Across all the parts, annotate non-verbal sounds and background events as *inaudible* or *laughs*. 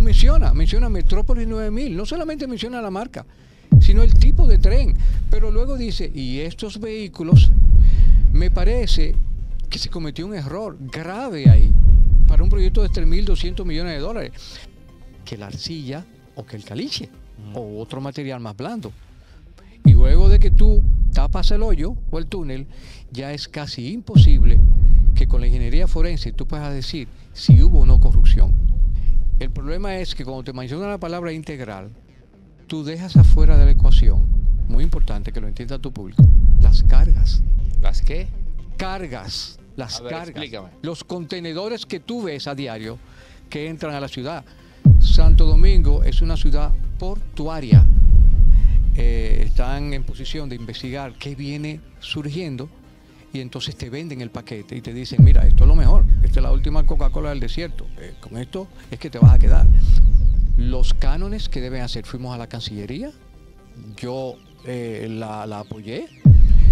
menciona, menciona Metrópolis 9000, no solamente menciona la marca, sino el tipo de tren, pero luego dice, y estos vehículos, me parece que se cometió un error grave ahí, para un proyecto de 3.200 millones de dólares, que la arcilla o que el caliche, o otro material más blando. Y luego de que tú tapas el hoyo o el túnel, ya es casi imposible que con la ingeniería forense tú puedas decir si hubo o no corrupción. El problema es que cuando te menciona la palabra integral, tú dejas afuera de la ecuación, muy importante que lo entienda tu público, las cargas. ¿Las qué? Cargas, las cargas. Explícame. Los contenedores que tú ves a diario que entran a la ciudad. Santo Domingo es una ciudad portuaria. Eh, están en posición de investigar qué viene surgiendo y entonces te venden el paquete y te dicen, mira, esto es lo mejor, esta es la última Coca-Cola del desierto, eh, con esto es que te vas a quedar. Los cánones que deben hacer, fuimos a la Cancillería, yo eh, la, apoyé,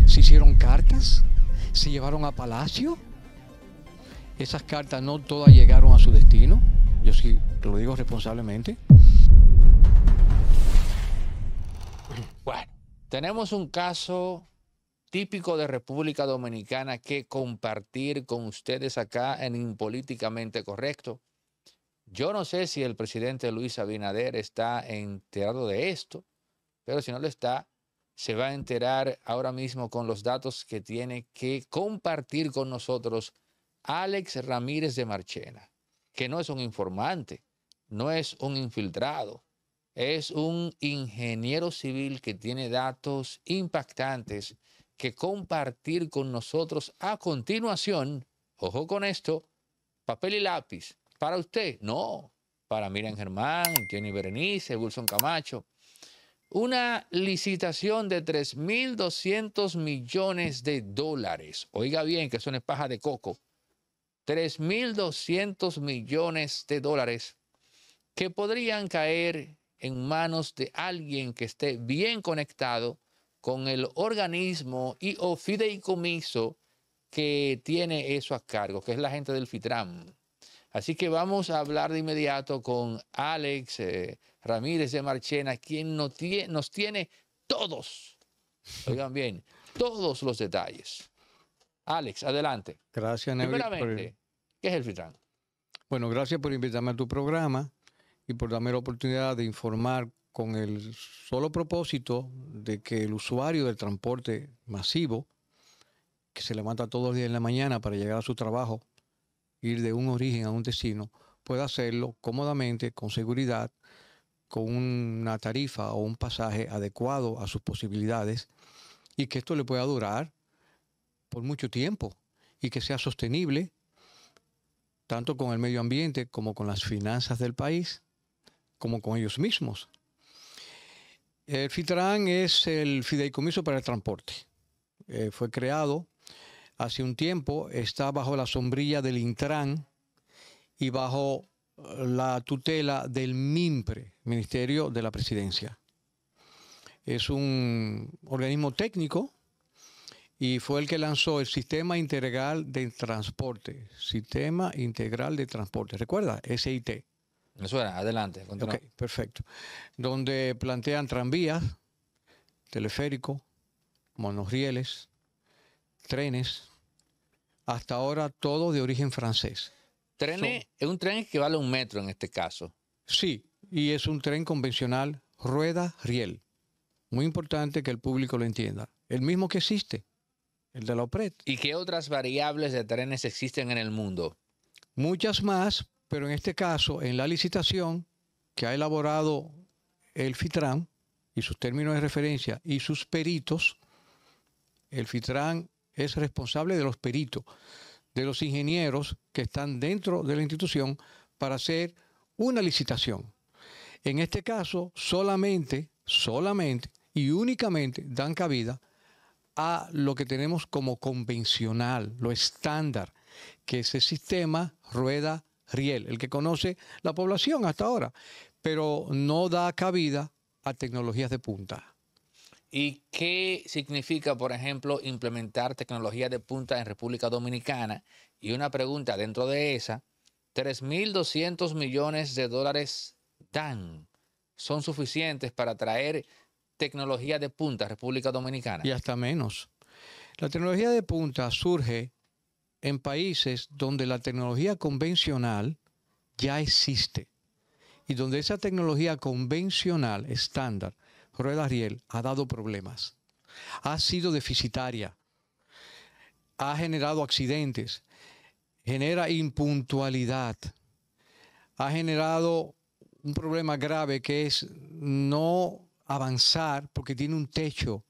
se hicieron cartas, se llevaron a Palacio, esas cartas no todas llegaron a su destino, yo sí lo digo responsablemente. Bueno, tenemos un caso típico de República Dominicana que compartir con ustedes acá en Impolíticamente Correcto. Yo no sé si el presidente Luis Abinader está enterado de esto, pero si no lo está, se va a enterar ahora mismo con los datos que tiene que compartir con nosotros Alex Ramírez de Marchena, que no es un informante, no es un infiltrado, es un ingeniero civil que tiene datos impactantes que compartir con nosotros a continuación. Ojo con esto, papel y lápiz. Para usted, no. Para Miriam Germán, Jenny Berenice, Wilson Camacho. Una licitación de 3.200 millones de dólares. Oiga bien que son es paja de coco. 3.200 millones de dólares que podrían caer en manos de alguien que esté bien conectado con el organismo y o fideicomiso que tiene eso a cargo, que es la gente del FITRAM. Así que vamos a hablar de inmediato con Alex eh, Ramírez de Marchena, quien nos tiene, todos, oigan bien, todos los detalles. Alex, adelante. Gracias, Neville. Primeramente, ¿qué es el FITRAM? Bueno, gracias por invitarme a tu programa y por darme la oportunidad de informar con el solo propósito de que el usuario del transporte masivo, que se levanta todos los días en la mañana para llegar a su trabajo, ir de un origen a un destino, pueda hacerlo cómodamente, con seguridad, con una tarifa o un pasaje adecuado a sus posibilidades y que esto le pueda durar por mucho tiempo y que sea sostenible tanto con el medio ambiente como con las finanzas del país, como con ellos mismos. El FITRAN es el Fideicomiso para el Transporte. Eh, fue creado hace un tiempo, está bajo la sombrilla del Intran y bajo eh, la tutela del MIMPRE, Ministerio de la Presidencia. Es un organismo técnico y fue el que lanzó el Sistema Integral de Transporte, Sistema Integral de Transporte, recuerda, SIT suena? adelante. perfecto. Donde plantean tranvías, teleférico, monorrieles, trenes, hasta ahora todo de origen francés. Trenes, es un tren que vale un metro en este caso. Sí, y es un tren convencional, rueda, riel. Muy importante que el público lo entienda. El mismo que existe, el de la OPRET. ¿Y qué otras variables de trenes existen en el mundo? Muchas más, pero en este caso, en la licitación que ha elaborado el FITRAN y sus términos de referencia y sus peritos, el FITRAN es responsable de los peritos, de los ingenieros que están dentro de la institución para hacer una licitación. En este caso, solamente, solamente y únicamente dan cabida a lo que tenemos como convencional, lo estándar, que ese sistema rueda riel, el que conoce la población hasta ahora, pero no da cabida a tecnologías de punta. ¿Y qué significa, por ejemplo, implementar tecnologías de punta en República Dominicana? Y una pregunta dentro de esa, 3.200 millones de dólares dan, son suficientes para traer tecnología de punta a República Dominicana. Y hasta menos. La tecnología de punta surge en países donde la tecnología convencional ya existe y donde esa tecnología convencional estándar, Rueda Riel, ha dado problemas, ha sido deficitaria, ha generado accidentes, genera impuntualidad, ha generado un problema grave que es no avanzar porque tiene un techo.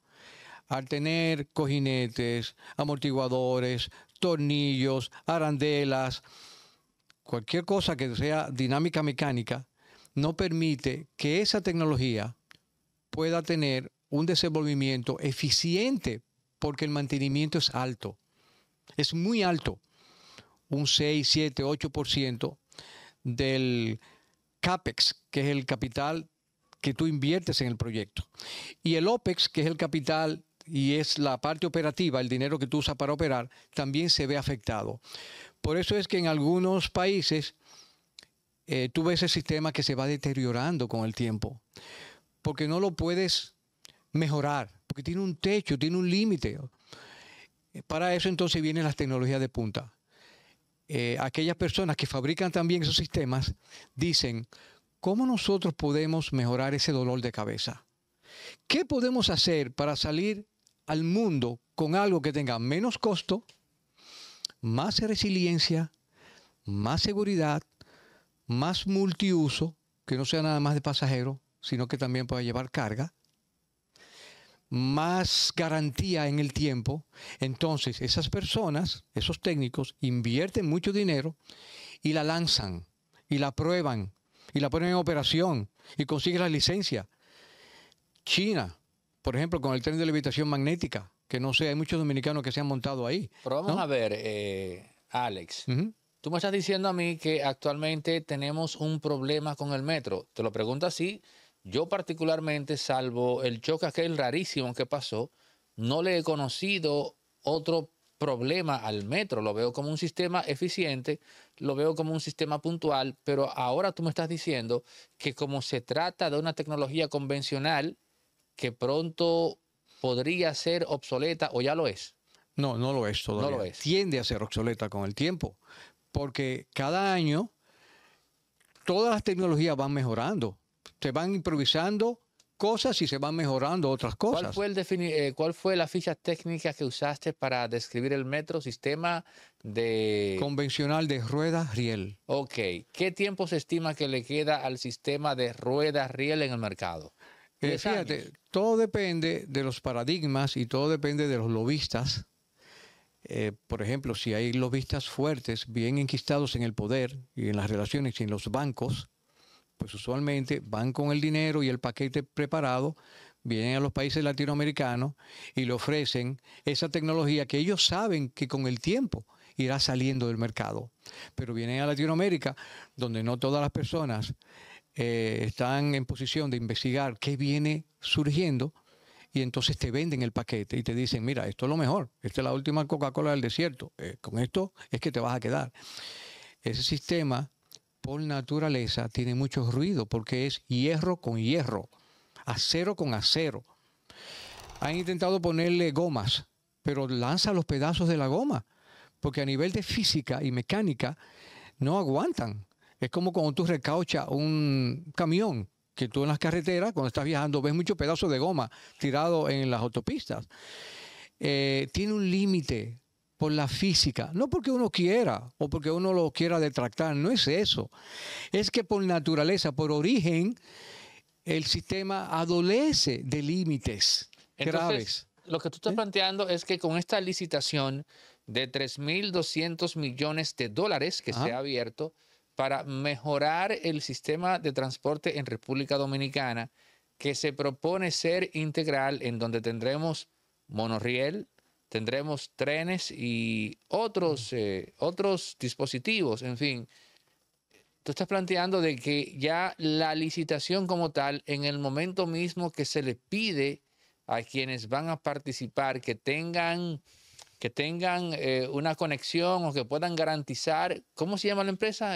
Al tener cojinetes, amortiguadores, tornillos, arandelas, cualquier cosa que sea dinámica mecánica, no permite que esa tecnología pueda tener un desenvolvimiento eficiente porque el mantenimiento es alto, es muy alto, un 6, 7, 8% del CAPEX, que es el capital que tú inviertes en el proyecto, y el OPEX, que es el capital y es la parte operativa, el dinero que tú usas para operar, también se ve afectado. Por eso es que en algunos países eh, tú ves el sistema que se va deteriorando con el tiempo, porque no lo puedes mejorar, porque tiene un techo, tiene un límite. Para eso entonces vienen las tecnologías de punta. Eh, aquellas personas que fabrican también esos sistemas dicen, ¿cómo nosotros podemos mejorar ese dolor de cabeza? ¿Qué podemos hacer para salir al mundo con algo que tenga menos costo, más resiliencia, más seguridad, más multiuso, que no sea nada más de pasajero, sino que también pueda llevar carga, más garantía en el tiempo. Entonces, esas personas, esos técnicos, invierten mucho dinero y la lanzan, y la prueban, y la ponen en operación, y consiguen la licencia. China, por ejemplo, con el tren de levitación magnética, que no sé, hay muchos dominicanos que se han montado ahí. Pero vamos a ver, eh, Alex. Tú me estás diciendo a mí que actualmente tenemos un problema con el metro. Te lo pregunto así. Yo particularmente, salvo el choque aquel rarísimo que pasó, no le he conocido otro problema al metro. Lo veo como un sistema eficiente, lo veo como un sistema puntual, pero ahora tú me estás diciendo que como se trata de una tecnología convencional, que pronto podría ser obsoleta o ya lo es? No, no lo es todavía. No lo es. Tiende a ser obsoleta con el tiempo, porque cada año todas las tecnologías van mejorando, se van improvisando cosas y se van mejorando otras cosas. Eh, ¿Cuál fue, ¿Cuál fue la ficha técnica que usaste para describir el metro? Sistema de... Convencional de ruedas riel. Ok. ¿Qué tiempo se estima que le queda al sistema de ruedas riel en el mercado? Eh, fíjate, todo depende de los paradigmas y todo depende de los lobistas. Eh, por ejemplo, si hay lobistas fuertes, bien enquistados en el poder y en las relaciones y en los bancos, pues usualmente van con el dinero y el paquete preparado, vienen a los países latinoamericanos y le ofrecen esa tecnología que ellos saben que con el tiempo irá saliendo del mercado. Pero vienen a Latinoamérica, donde no todas las personas eh, están en posición de investigar qué viene surgiendo y entonces te venden el paquete y te dicen, mira, esto es lo mejor, esta es la última Coca-Cola del desierto, eh, con esto es que te vas a quedar. Ese sistema, por naturaleza, tiene mucho ruido porque es hierro con hierro, acero con acero. Han intentado ponerle gomas, pero lanza los pedazos de la goma, porque a nivel de física y mecánica no aguantan. Es como cuando tú recauchas un camión que tú en las carreteras, cuando estás viajando, ves muchos pedazos de goma tirados en las autopistas. Eh, tiene un límite por la física, no porque uno quiera o porque uno lo quiera detractar, no es eso. Es que por naturaleza, por origen, el sistema adolece de límites graves. Lo que tú estás ¿Eh? planteando es que con esta licitación de 3.200 millones de dólares que se ha abierto, para mejorar el sistema de transporte en República Dominicana, que se propone ser integral, en donde tendremos monorriel, tendremos trenes y otros, eh, otros dispositivos, en fin. Tú estás planteando de que ya la licitación como tal, en el momento mismo que se le pide a quienes van a participar, que tengan que tengan eh, una conexión o que puedan garantizar, ¿cómo se llama la empresa?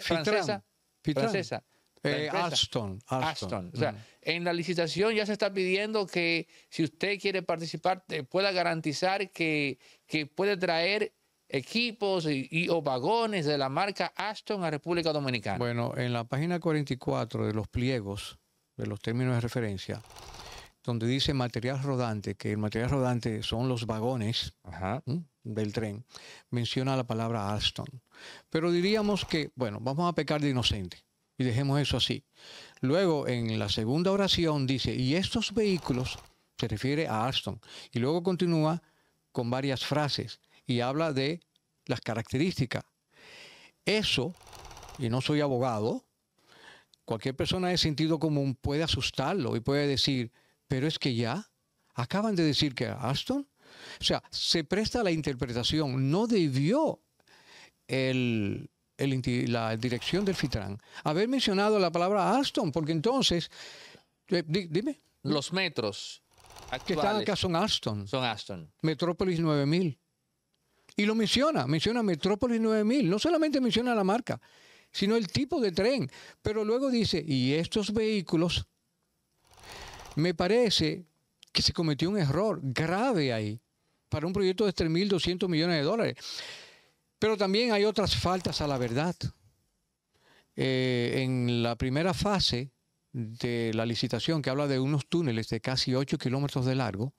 francesa. Francesa. en la licitación ya se está pidiendo que si usted quiere participar, eh, pueda garantizar que, que puede traer equipos o vagones de la marca Aston a República Dominicana. Bueno, en la página 44 de los pliegos, de los términos de referencia, donde dice material rodante, que el material rodante son los vagones del tren, menciona la palabra Aston. Pero diríamos que, bueno, vamos a pecar de inocente y dejemos eso así. Luego, en la segunda oración dice, y estos vehículos, se refiere a Aston. y luego continúa con varias frases y habla de las características. Eso, y no soy abogado, cualquier persona de sentido común puede asustarlo y puede decir, pero es que ya acaban de decir que Aston... o sea, se presta la interpretación, no debió el, la dirección del FITRAN haber mencionado la palabra Aston, porque entonces, eh, dime. Los metros. Actuales. Que están acá son Aston. Son Aston. Metrópolis 9000. Y lo menciona, menciona Metrópolis 9000. No solamente menciona la marca, sino el tipo de tren. Pero luego dice, y estos vehículos me parece que se cometió un error grave ahí para un proyecto de 3.200 millones de dólares. Pero también hay otras faltas a la verdad. Eh, en la primera fase de la licitación, que habla de unos túneles de casi 8 kilómetros de largo,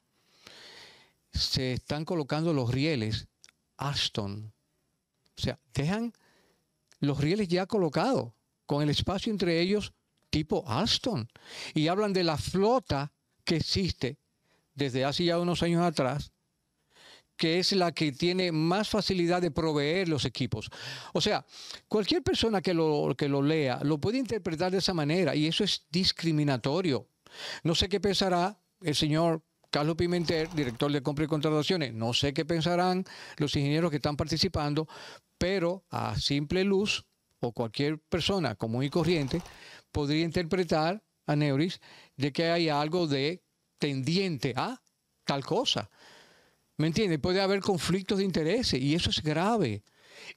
se están colocando los rieles Aston. O sea, dejan los rieles ya colocados, con el espacio entre ellos tipo Aston, Y hablan de la flota que existe desde hace ya unos años atrás, que es la que tiene más facilidad de proveer los equipos. O sea, cualquier persona que lo, que lo lea lo puede interpretar de esa manera y eso es discriminatorio. No sé qué pensará el señor Carlos Pimentel, director de compra y contrataciones. No sé qué pensarán los ingenieros que están participando, pero a simple luz o cualquier persona común y corriente podría interpretar, a neuris de que hay algo de tendiente a tal cosa. ¿Me entiendes? Puede haber conflictos de intereses y eso es grave.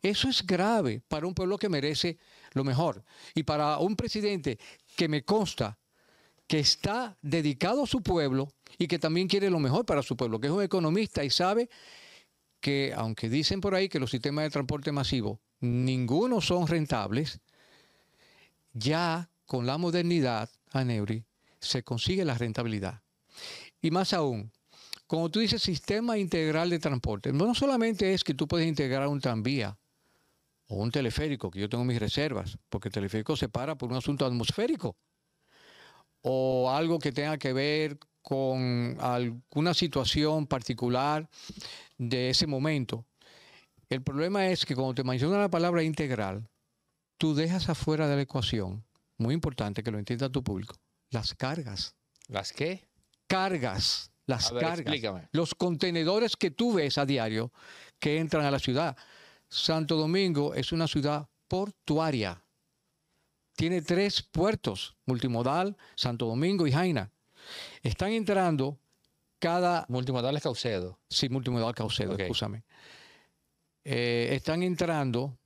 Eso es grave para un pueblo que merece lo mejor. Y para un presidente que me consta que está dedicado a su pueblo y que también quiere lo mejor para su pueblo, que es un economista y sabe que, aunque dicen por ahí que los sistemas de transporte masivo ninguno son rentables, ya con la modernidad, Aneuri, se consigue la rentabilidad. Y más aún, como tú dices sistema integral de transporte, no solamente es que tú puedes integrar un tranvía o un teleférico, que yo tengo mis reservas, porque el teleférico se para por un asunto atmosférico, o algo que tenga que ver con alguna situación particular de ese momento. El problema es que cuando te mencionan la palabra integral, tú dejas afuera de la ecuación muy importante que lo entienda tu público, las cargas. ¿Las qué? Cargas, las cargas. Explícame. Los contenedores que tú ves a diario que entran a la ciudad. Santo Domingo es una ciudad portuaria. Tiene tres puertos, multimodal, Santo Domingo y Jaina. Están entrando cada... Multimodal es Caucedo. Sí, multimodal Caucedo, escúchame. Eh, están entrando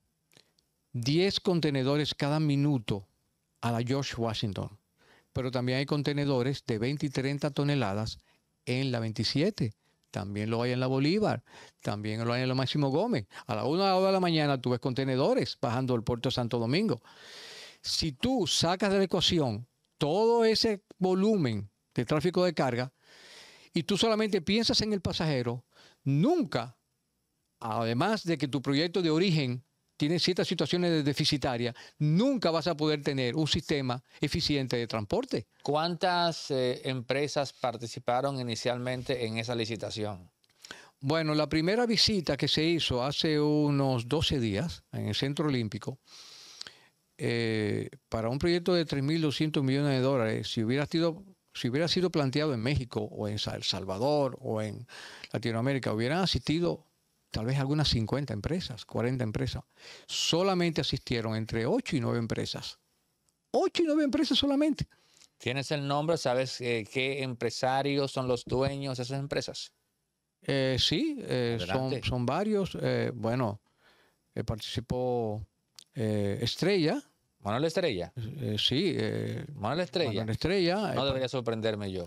10 contenedores cada minuto a la George Washington. Pero también hay contenedores de 20 y 30 toneladas en la 27. También lo hay en la Bolívar, también lo hay en la Máximo Gómez. A la 1 de la mañana tú ves contenedores bajando el puerto de Santo Domingo. Si tú sacas de la ecuación todo ese volumen de tráfico de carga y tú solamente piensas en el pasajero, nunca, además de que tu proyecto de origen tiene ciertas situaciones deficitarias, nunca vas a poder tener un sistema eficiente de transporte. ¿Cuántas eh, empresas participaron inicialmente en esa licitación? Bueno, la primera visita que se hizo hace unos 12 días en el Centro Olímpico, eh, para un proyecto de 3.200 millones de dólares, si hubiera sido si hubiera sido planteado en México o en El Salvador o en Latinoamérica, hubieran asistido tal vez algunas 50 empresas, 40 empresas. Solamente asistieron entre 8 y 9 empresas. 8 y 9 empresas solamente. ¿Tienes el nombre? ¿Sabes eh, qué empresarios son los dueños de esas empresas? Eh, sí, eh, son, son, varios. bueno, participó Estrella. Manuel Estrella. sí. Manuel Estrella. Manuel Estrella. No debería sorprenderme yo.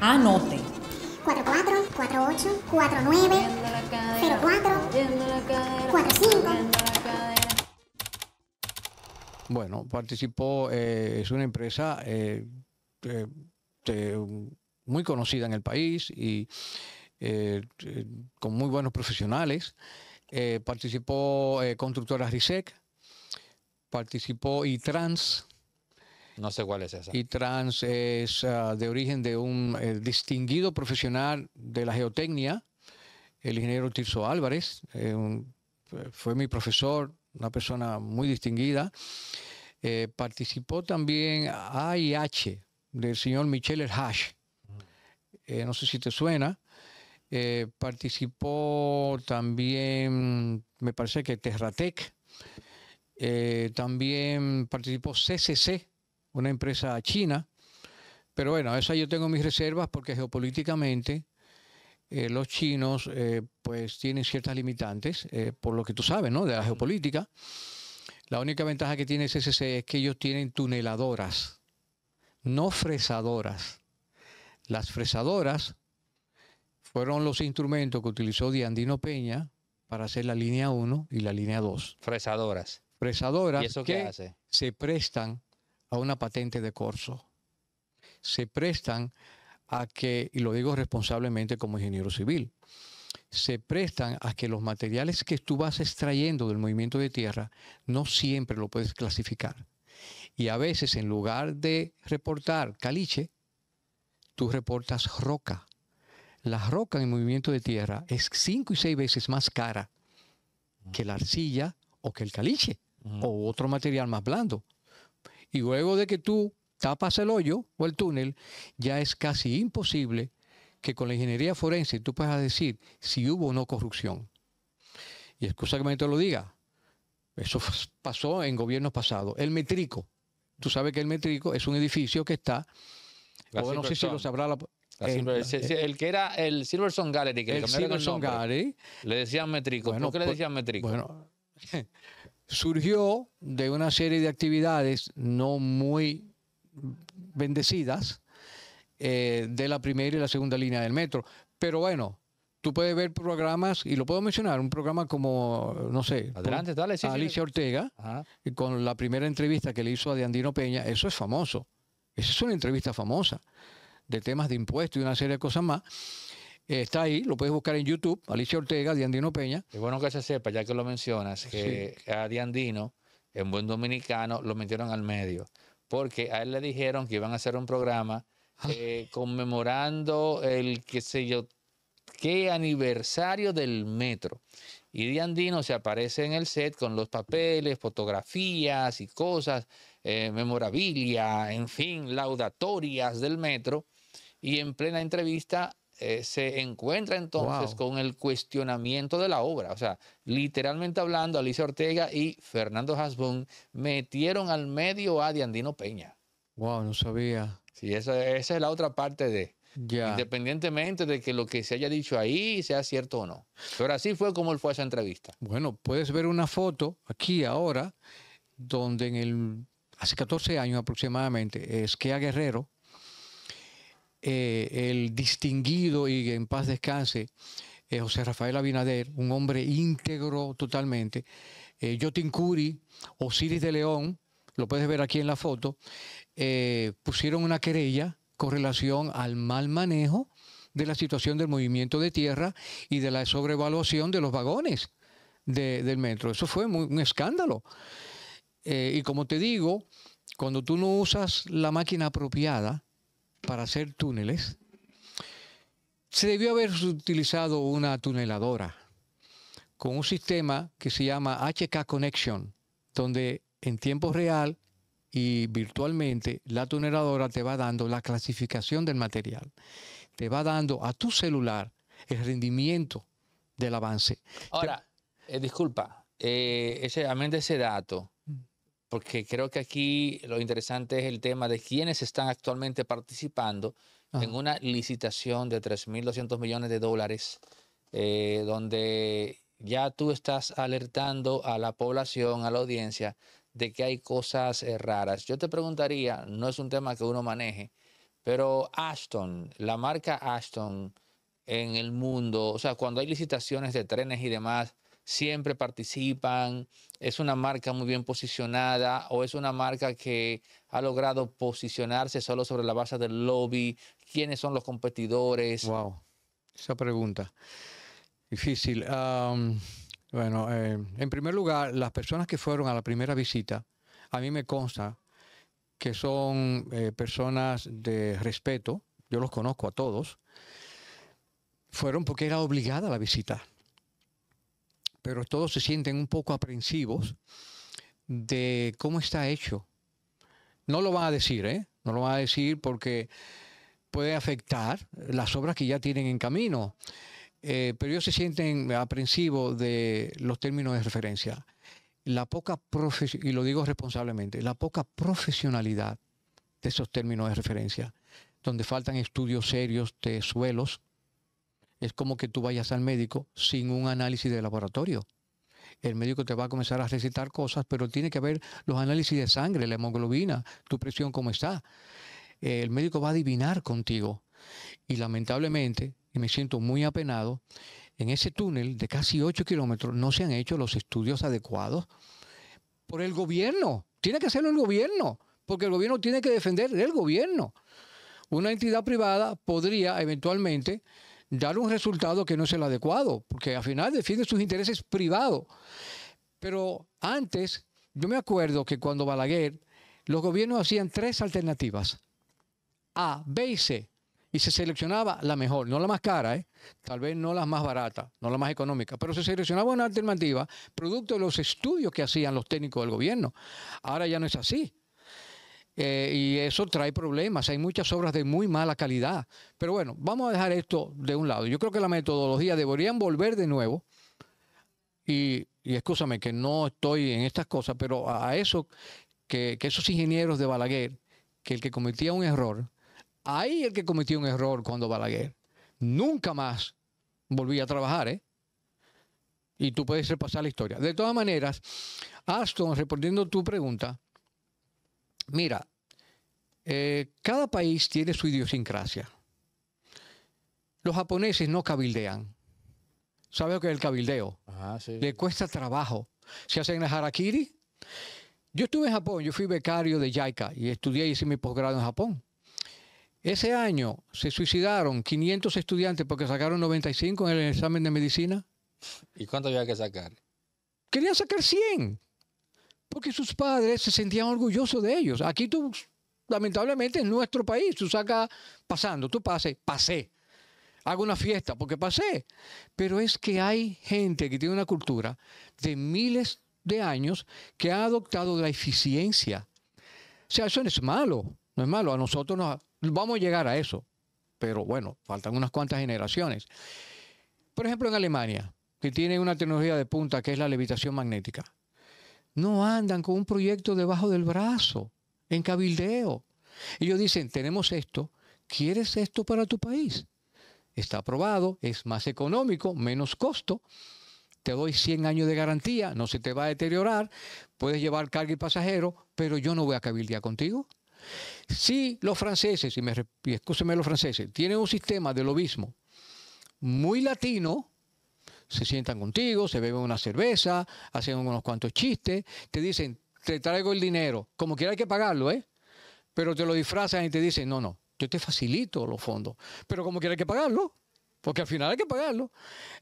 Anote. 44, 48, 49, 04, 45. Bueno, participó, eh, es una empresa eh, eh muy conocida en el país y eh, con muy buenos profesionales. Eh, participó Constructora RISEC, participó ITRANS, no sé cuál es esa. Y Trans es ah, de origen de un eh, distinguido profesional de la geotecnia, el ingeniero Tirso Álvarez. Eh, eh, fue mi profesor, una persona muy distinguida. participó también AIH del señor Michel Erhash. no sé si te suena. participó también, me parece que Terratec. también participó CCC, una empresa china. Pero bueno, esa yo tengo mis reservas porque geopolíticamente eh, los chinos eh, pues tienen ciertas limitantes, eh, por lo que tú sabes, ¿no? De la geopolítica. La única ventaja que tiene CCC es que ellos tienen tuneladoras, no fresadoras. Las fresadoras fueron los instrumentos que utilizó Diandino Peña para hacer la línea 1 y la línea 2. Fresadoras. Fresadoras ¿Y que hace? se prestan una patente de corso. Se prestan a que, y lo digo responsablemente como ingeniero civil, se prestan a que los materiales que tú vas extrayendo del movimiento de tierra no siempre lo puedes clasificar. Y a veces en lugar de reportar caliche, tú reportas roca. La roca en movimiento de tierra es cinco y seis veces más cara que la arcilla o que el caliche o otro material más blando. Y luego de que tú tapas el hoyo o el túnel, ya es casi imposible que con la ingeniería forense tú puedas decir si hubo o no corrupción. Y excusa que me lo diga, eso pasó en gobiernos pasados. El metrico, tú sabes que el metrico es un edificio que está, no sé si lo sabrá la, el, que era el Silverson Gallery, que el Le decían metrico. ¿no? qué le pues, decían metrico? Bueno, *laughs* surgió de una serie de actividades no muy bendecidas eh, de la primera y la segunda línea del metro. Pero bueno, tú puedes ver programas, y lo puedo mencionar, un programa como, no sé, Adelante, Alicia Ortega, con la primera entrevista que le hizo a Andino Peña, eso es famoso. Esa es una entrevista famosa de temas de impuestos y una serie de cosas más. Eh, está ahí, lo puedes buscar en YouTube, Alicia Ortega, Diandino Peña. Es bueno que se sepa, ya que lo mencionas, que a Diandino, en buen dominicano, lo metieron al medio, porque a él le dijeron que iban a hacer un programa ah. eh, conmemorando el, qué sé yo, qué aniversario del metro. Y Diandino se aparece en el set con los papeles, fotografías y cosas, eh, memorabilia, en fin, laudatorias del metro. Y en plena entrevista eh, se encuentra entonces con el cuestionamiento de la obra. O sea, literalmente hablando, Alicia Ortega y Fernando Hasbun metieron al medio a Diandino Peña. Wow, no sabía. Sí, esa, es la otra parte de. Independientemente de que lo que se haya dicho ahí sea cierto o no. Pero así fue como él fue a esa entrevista. Bueno, puedes ver una foto aquí ahora, donde en el hace 14 años aproximadamente, Esquia Guerrero eh, el distinguido y en paz descanse, eh, José Rafael Abinader, un hombre íntegro totalmente, eh, Jotin Curi, Osiris de León, lo puedes ver aquí en la foto, pusieron una querella con relación al mal manejo de la situación del movimiento de tierra y de la sobrevaluación de los vagones del metro. Eso fue un escándalo. y como te digo, cuando tú no usas la máquina apropiada, para hacer túneles, se debió haber utilizado una tuneladora con un sistema que se llama HK Connection, donde en tiempo real y virtualmente la tuneladora te va dando la clasificación del material, te va dando a tu celular el rendimiento del avance. Ahora, eh, disculpa, eh, ese, ese dato, porque creo que aquí lo interesante es el tema de quiénes están actualmente participando en una licitación de 3.200 millones de dólares, eh, donde ya tú estás alertando a la población, a la audiencia, de que hay cosas eh, raras. Yo te preguntaría, no es un tema que uno maneje, pero Ashton, la marca Ashton en el mundo, o sea, cuando hay licitaciones de trenes y demás, siempre participan, es una marca muy bien posicionada o es una marca que ha logrado posicionarse solo sobre la base del lobby, quiénes son los competidores. Wow, esa pregunta. Difícil. bueno, eh, en primer lugar, las personas que fueron a la primera visita, a mí me consta que son eh, personas de respeto, yo los conozco a todos, fueron porque era obligada la visita pero todos se sienten un poco aprensivos de cómo está hecho. No lo van a decir, ¿eh? No lo van a decir porque puede afectar las obras que ya tienen en camino. Eh, pero ellos se sienten aprensivos de los términos de referencia. La poca y lo digo responsablemente, la poca profesionalidad de esos términos de referencia, donde faltan estudios serios de suelos, es como que tú vayas al médico sin un análisis de laboratorio. El médico te va a comenzar a recitar cosas, pero tiene que ver los análisis de sangre, la hemoglobina, tu presión, cómo está. El médico va a adivinar contigo. Y lamentablemente, y me siento muy apenado, en ese túnel de casi 8 kilómetros no se han hecho los estudios adecuados por el gobierno. Tiene que hacerlo el gobierno, porque el gobierno tiene que defender el gobierno. Una entidad privada podría eventualmente dar un resultado que no es el adecuado, porque al final defiende sus intereses privados. Pero antes, yo me acuerdo que cuando Balaguer, los gobiernos hacían tres alternativas, A, B y C, y se seleccionaba la mejor, no la más cara, ¿eh? tal vez no la más barata, no la más económica, pero se seleccionaba una alternativa producto de los estudios que hacían los técnicos del gobierno. Ahora ya no es así. Eh, y eso trae problemas. Hay muchas obras de muy mala calidad. Pero bueno, vamos a dejar esto de un lado. Yo creo que la metodología deberían volver de nuevo. Y, y escúchame que no estoy en estas cosas, pero a eso, que, esos ingenieros de Balaguer, que el que cometía un error, ahí el que cometió un error cuando Balaguer, nunca más volvía a trabajar, ¿eh? Y tú puedes repasar la historia. De todas maneras, Aston, respondiendo a tu pregunta, Mira, eh, cada país tiene su idiosincrasia. Los japoneses no cabildean. ¿Sabes lo que es el cabildeo? Le cuesta trabajo. Se hacen la harakiri. Yo estuve en Japón, yo fui becario de JICA y estudié y hice mi posgrado en Japón. Ese año se suicidaron 500 estudiantes porque sacaron 95 en el examen de medicina. ¿Y cuánto había que sacar? Querían sacar 100 porque sus padres se sentían orgullosos de ellos. Aquí tú, lamentablemente, en nuestro país, tú sacas pasando, tú pases, pasé. Hago una fiesta porque pasé. Pero es que hay gente que tiene una cultura de miles de años que ha adoptado la eficiencia. O sea, eso no es malo, no es malo. A nosotros vamos a llegar a eso. Pero bueno, faltan unas cuantas generaciones. Por ejemplo, en Alemania, que tiene una tecnología de punta que es la levitación magnética no andan con un proyecto debajo del brazo, en cabildeo. Ellos dicen, tenemos esto, ¿quieres esto para tu país? Está aprobado, es más económico, menos costo, te doy 100 años de garantía, no se te va a deteriorar, puedes llevar carga y pasajero, pero yo no voy a cabildear contigo. Si los franceses, y, me, los franceses, tienen un sistema de lobismo muy latino, se sientan contigo, se beben una cerveza, hacen unos cuantos chistes, te dicen, te traigo el dinero, como quiera hay que pagarlo, ¿eh? Pero te lo disfrazan y te dicen, no, no, yo te facilito los fondos, pero como quiera hay que pagarlo, porque al final hay que pagarlo.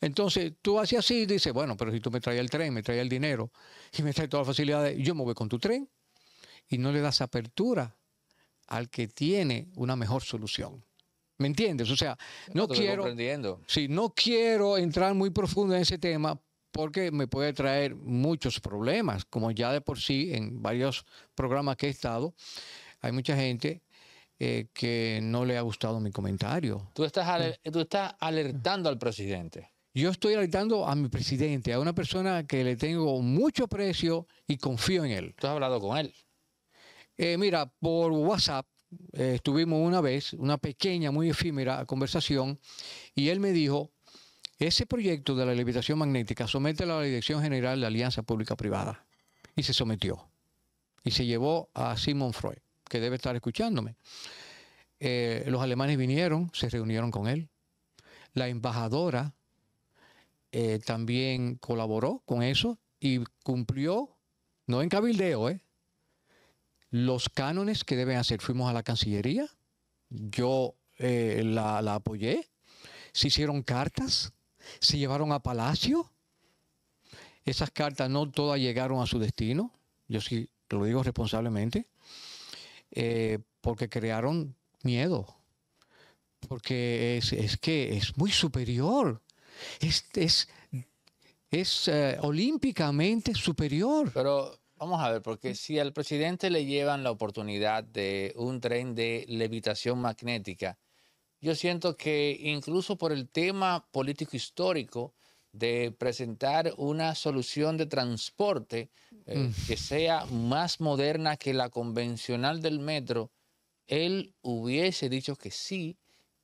Entonces tú haces así y dices, bueno, pero si tú me traes el tren, me traes el dinero y me traes todas las facilidades, yo me voy con tu tren y no le das apertura al que tiene una mejor solución. ¿Me entiendes? O sea, no quiero, no quiero entrar muy profundo en ese tema porque me puede traer muchos problemas, como ya de por sí en varios programas que he estado, hay mucha gente eh, que no le ha gustado mi comentario. Tú estás, eh. tú estás alertando al presidente. Yo estoy alertando a mi presidente, a una persona que le tengo mucho precio y confío en él. ¿Tú has hablado con él? Eh, mira, por WhatsApp eh, estuvimos una vez, una pequeña, muy efímera conversación, y él me dijo, ese proyecto de la levitación magnética somete a la Dirección General de Alianza Pública-Privada. Y se sometió. Y se llevó a Simon Freud, que debe estar escuchándome. Eh, los alemanes vinieron, se reunieron con él. La embajadora eh, también colaboró con eso y cumplió, no en cabildeo, eh, los cánones que deben hacer. Fuimos a la Cancillería, yo eh, la, apoyé, se hicieron cartas, se llevaron a Palacio. Esas cartas no todas llegaron a su destino, yo sí lo digo responsablemente, eh, porque crearon miedo, porque es, que es muy superior, es, es, es eh, olímpicamente superior. Pero Vamos a ver, porque mm. si al presidente le llevan la oportunidad de un tren de levitación magnética, yo siento que incluso por el tema político histórico de presentar una solución de transporte eh, mm. que sea más moderna que la convencional del metro, él hubiese dicho que sí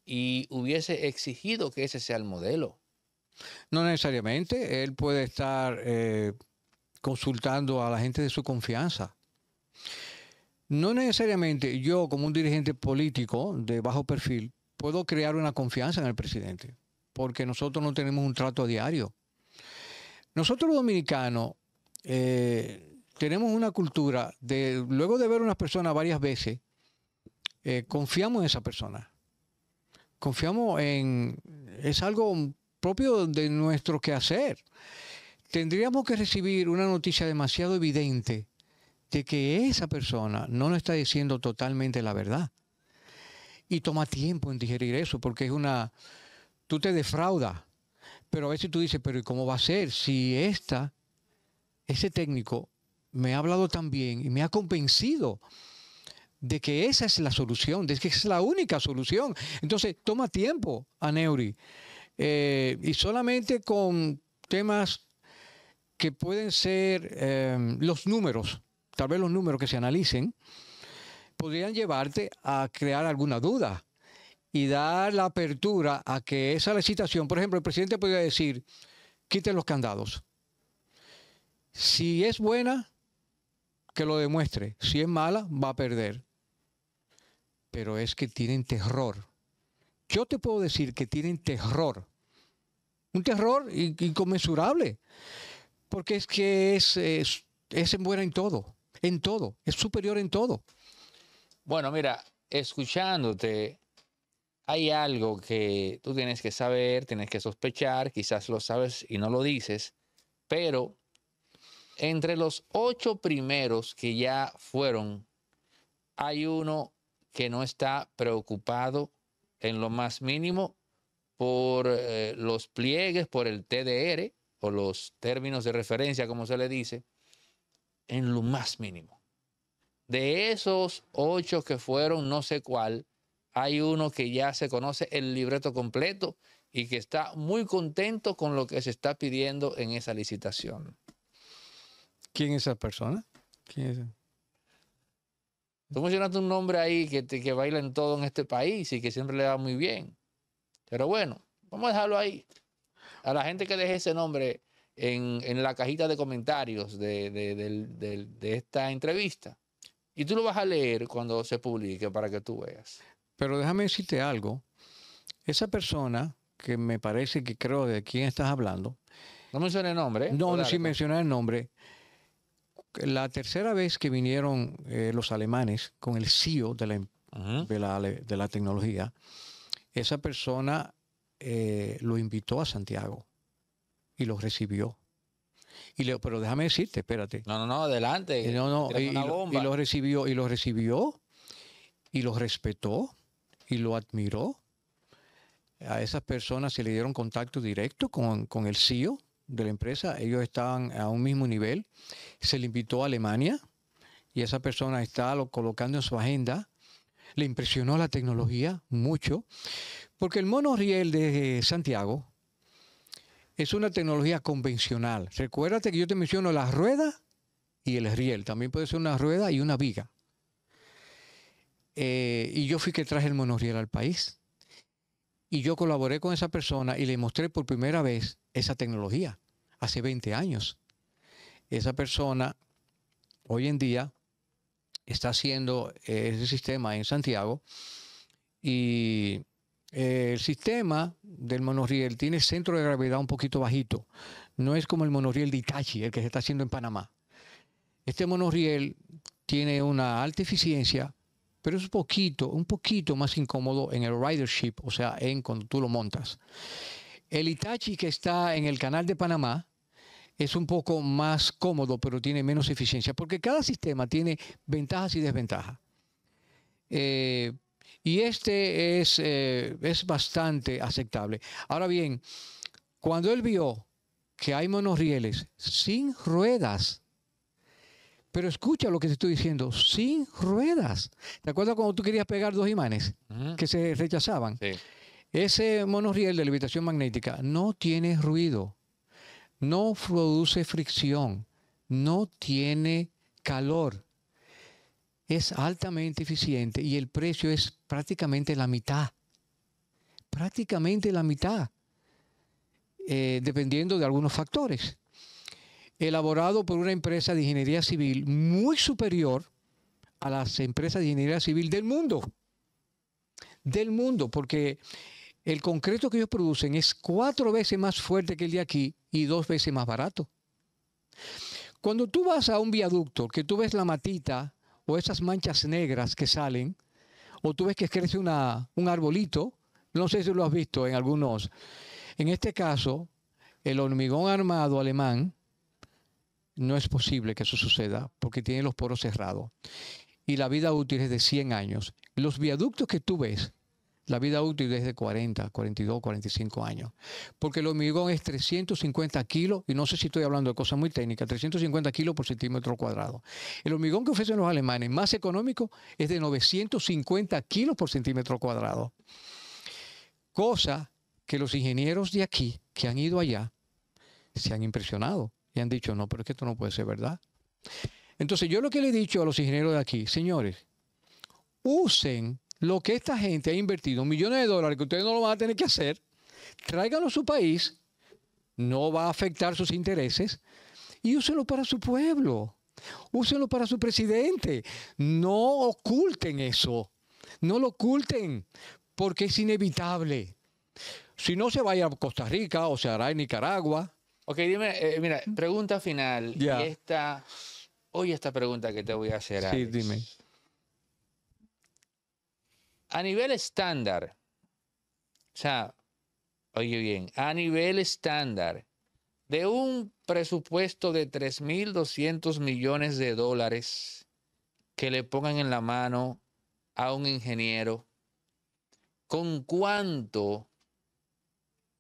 y hubiese exigido que ese sea el modelo. No necesariamente, él puede estar eh, consultando a la gente de su confianza. No necesariamente yo, como un dirigente político de bajo perfil, puedo crear una confianza en el presidente, porque nosotros no tenemos un trato diario. Nosotros los dominicanos eh, tenemos una cultura de, luego de ver a una persona varias veces, eh, confiamos en esa persona. Confiamos en, es algo propio de nuestro quehacer tendríamos que recibir una noticia demasiado evidente de que esa persona no nos está diciendo totalmente la verdad. Y toma tiempo en digerir eso, porque es una... Tú te defraudas, pero a veces tú dices, pero ¿y cómo va a ser si esta, ese técnico, me ha hablado tan bien y me ha convencido de que esa es la solución, de que es la única solución? Entonces, toma tiempo Aneuri. Eh, y solamente con temas que pueden ser em, los números, tal vez los números que se analicen, podrían llevarte a crear alguna duda y dar la apertura a que esa licitación, por ejemplo, el presidente podría decir, quiten los candados. Si es buena, que lo demuestre. Si es mala, va a perder. Pero es que tienen terror. Yo te puedo decir que tienen terror. Un terror inconmensurable. Porque es que es, es, buena en todo, en todo, es superior en todo. Bueno, mira, escuchándote, hay algo que tú tienes que saber, tienes que sospechar, quizás lo sabes y no lo dices, pero entre los ocho primeros que ya fueron, hay uno que no está preocupado en lo más mínimo por eh, los pliegues, por el TDR, o los términos de referencia, como se le dice, en lo más mínimo. De esos ocho que fueron, no sé cuál, hay uno que ya se conoce el libreto completo y que está muy contento con lo que se está pidiendo en esa licitación. ¿Quién es esa persona? ¿Quién es? Tú mencionaste un nombre ahí que, que baila en todo en este país y que siempre le va muy bien. Pero bueno, vamos a dejarlo ahí a la gente que deje ese nombre en, la cajita de comentarios de, esta entrevista. Y tú lo vas a leer cuando se publique para que tú veas. Pero déjame decirte algo. Esa persona que me parece que creo de quién estás hablando. No mencioné el nombre. ¿eh? No, pues no sin pues. mencionar el nombre. La tercera vez que vinieron eh, los alemanes con el CEO de de la, em- de la tecnología, esa persona eh, lo invitó a Santiago y lo recibió. Y pero déjame decirte, espérate. No, no, no, adelante. Eh, y, los lo, recibió, y lo recibió, y lo respetó, y lo admiró. A esas personas se le dieron contacto directo con, con el CEO de la empresa, ellos estaban a un mismo nivel. Se le invitó a Alemania y esa persona está lo, colocando en su agenda. Le impresionó la tecnología mucho. Porque el monoriel de Santiago es una tecnología convencional. Recuérdate que yo te menciono la rueda y el riel. También puede ser una rueda y una viga. Eh, y yo fui que traje el monoriel al país. Y yo colaboré con esa persona y le mostré por primera vez esa tecnología hace 20 años. Esa persona hoy en día está haciendo eh, ese sistema en Santiago y eh, el sistema del monorriel tiene centro de gravedad un poquito bajito. No es como el monorriel de Itachi, el que se está haciendo en Panamá. Este monorriel tiene una alta eficiencia, pero es un poquito, un poquito más incómodo en el ridership, o sea, en cuando tú lo montas. El Itachi que está en el canal de Panamá es un poco más cómodo, pero tiene menos eficiencia, porque cada sistema tiene ventajas y desventajas. Eh, y este eh, es, bastante aceptable. Ahora bien, cuando él vio que hay monorrieles sin ruedas, pero escucha lo que te estoy diciendo, sin ruedas. ¿Te acuerdas cuando tú querías pegar dos imanes que se rechazaban? Ese monorriel de levitación magnética no tiene ruido, no produce fricción, no tiene calor es altamente eficiente y el precio es prácticamente la mitad. Prácticamente la mitad, eh, dependiendo de algunos factores. Elaborado por una empresa de ingeniería civil muy superior a las empresas de ingeniería civil del mundo. Del mundo, porque el concreto que ellos producen es cuatro veces más fuerte que el de aquí y dos veces más barato. Cuando tú vas a un viaducto, que tú ves la matita o esas manchas negras que salen, o tú ves que crece un arbolito, no sé si lo has visto en algunos. En este caso, el hormigón armado alemán no es posible que eso suceda porque tiene los poros cerrados y la vida útil es de 100 años. Los viaductos que tú ves la vida útil es de 40, 42, 45 años. Porque el hormigón es 350 kilos, y no sé si estoy hablando de cosas muy técnicas, 350 kilos por centímetro cuadrado. El hormigón que ofrecen los alemanes, más económico, es de 950 kilos por centímetro cuadrado. Cosa que los ingenieros de aquí, que han ido allá, se han impresionado y han dicho, no, pero es que esto no puede ser verdad. Entonces yo lo que le he dicho a los ingenieros de aquí, señores, usen lo que esta gente ha invertido, millones de dólares que ustedes no lo van a tener que hacer, tráiganlo a su país, no va a afectar sus intereses, y úsenlo para su pueblo, úsenlo para su presidente. No oculten eso, no lo oculten, porque es inevitable. Si no se vaya a Costa Rica o se hará en Nicaragua. Ok, dime, eh, mira, pregunta final. esta, hoy esta pregunta que te voy a hacer. Sí, dime a nivel estándar, o sea, oye bien, a nivel estándar, de un presupuesto de 3.200 millones de dólares que le pongan en la mano a un ingeniero, ¿con cuánto?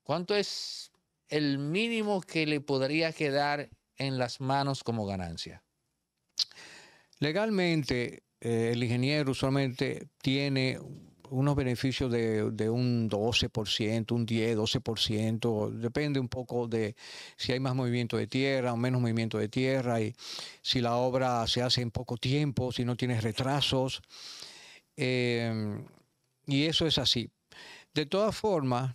¿Cuánto es el mínimo que le podría quedar en las manos como ganancia? Legalmente, eh, el ingeniero usualmente tiene unos beneficios de, un 12%, un 10, 12%, depende un poco de si hay más movimiento de tierra o menos movimiento de tierra y si la obra se hace en poco tiempo, si no tienes retrasos. Eh, y eso es así. De todas formas,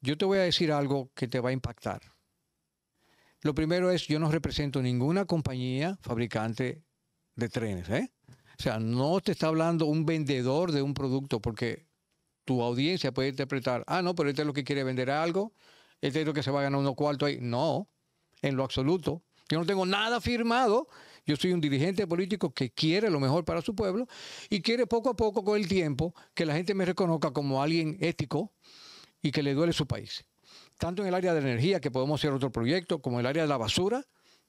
yo te voy a decir algo que te va a impactar. Lo primero es, yo no represento ninguna compañía fabricante de trenes. ¿eh? O sea, no te está hablando un vendedor de un producto, porque tu audiencia puede interpretar, ah, no, pero este es lo que quiere vender algo, este es lo que se va a ganar unos cuartos ahí. No, en lo absoluto. Yo no tengo nada firmado. Yo soy un dirigente político que quiere lo mejor para su pueblo y quiere poco a poco, con el tiempo, que la gente me reconozca como alguien ético y que le duele su país. Tanto en el área de la energía, que podemos hacer otro proyecto, como en el área de la basura,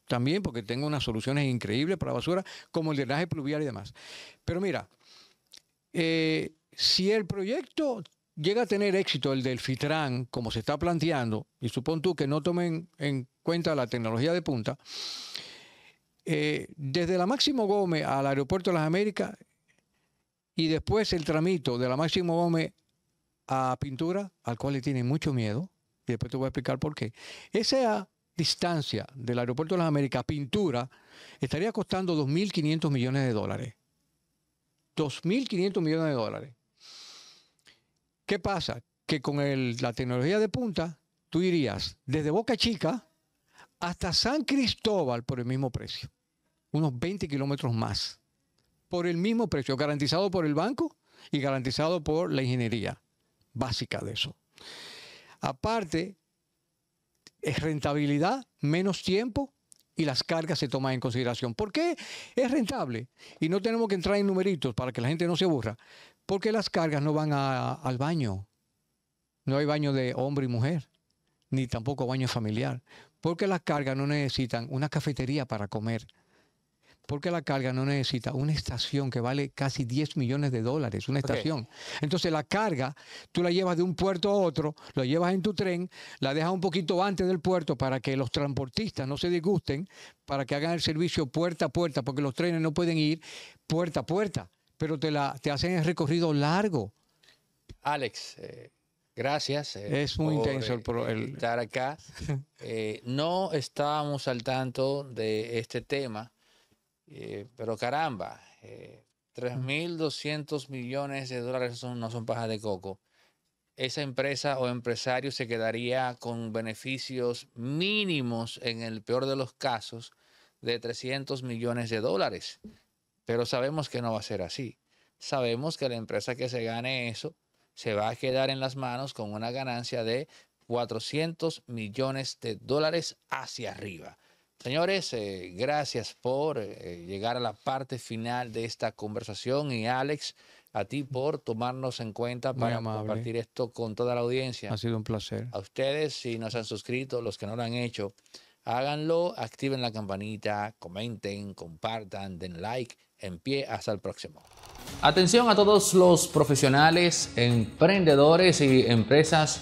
también porque tengo unas soluciones increíbles para basura, como el drenaje pluvial y demás. Pero mira, eh, si el proyecto llega a tener éxito, el del Fitran, como se está planteando, y supón tú que no tomen en cuenta la tecnología de punta, eh, desde la Máximo Gómez al Aeropuerto de las Américas y después el tramito de la Máximo Gómez a Pintura, al cual le tienen mucho miedo, y después te voy a explicar por qué. ese Esa distancia del aeropuerto de las Américas pintura estaría costando 2.500 millones de dólares. 2.500 millones de dólares. ¿Qué pasa? Que con la tecnología de punta, tú irías desde Boca Chica hasta San Cristóbal por el mismo precio. Unos 20 kilómetros más. Por el mismo precio, garantizado por el banco y garantizado por la ingeniería básica de eso. Aparte, es rentabilidad, menos tiempo y las cargas se toman en consideración. ¿Por qué es rentable? Y no tenemos que entrar en numeritos para que la gente no se aburra. Porque las cargas no van al baño. No hay baño de hombre y mujer, ni tampoco baño familiar. Porque las cargas no necesitan una cafetería para comer, porque la carga no necesita una estación que vale casi 10 millones de dólares, una estación. Entonces la carga tú la llevas de un puerto a otro, la llevas en tu tren, la dejas un poquito antes del puerto para que los transportistas no se disgusten, para que hagan el servicio puerta a puerta, porque los trenes no pueden ir puerta a puerta, pero te, la, te hacen el recorrido largo. Alex. Eh, gracias. Eh, es muy intenso eh, el, estar acá. *laughs* no estábamos al tanto de este tema eh, pero caramba, 3.200 eh, millones de dólares no son paja de coco. Esa empresa o empresario se quedaría con beneficios mínimos, en el peor de los casos, de 300 millones de dólares. Pero sabemos que no va a ser así. Sabemos que la empresa que se gane eso se va a quedar en las manos con una ganancia de 400 millones de dólares hacia arriba. Señores, eh, gracias por eh, llegar a la parte final de esta conversación y Alex, a ti por tomarnos en cuenta para compartir esto con toda la audiencia. Ha sido un placer. A ustedes, si no se han suscrito, los que no lo han hecho, háganlo, activen la campanita, comenten, compartan, den like, en pie, hasta el próximo. Atención a todos los profesionales, emprendedores y empresas